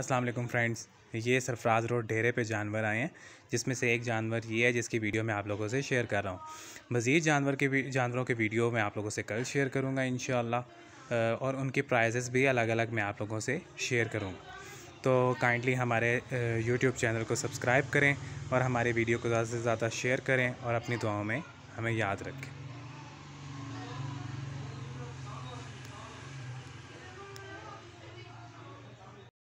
अस्सलाम वालेकुम फ्रेंड्स ये सरफराज रोड डेरे पे जानवर आए हैं जिसमें से एक जानवर ये है जिसकी वीडियो मैं आप लोगों से शेयर कर रहा हूँ मज़ीद जानवर के जानवरों के वीडियो मैं आप लोगों से कल शेयर करूँगा इन और उनके प्राइजेस भी अलग अलग मैं आप लोगों से शेयर करूँगा तो काइंडली हमारे यूट्यूब चैनल को सब्सक्राइब करें और हमारे वीडियो को ज़्यादा से ज़्यादा शेयर करें और अपनी दुआओं में हमें याद रखें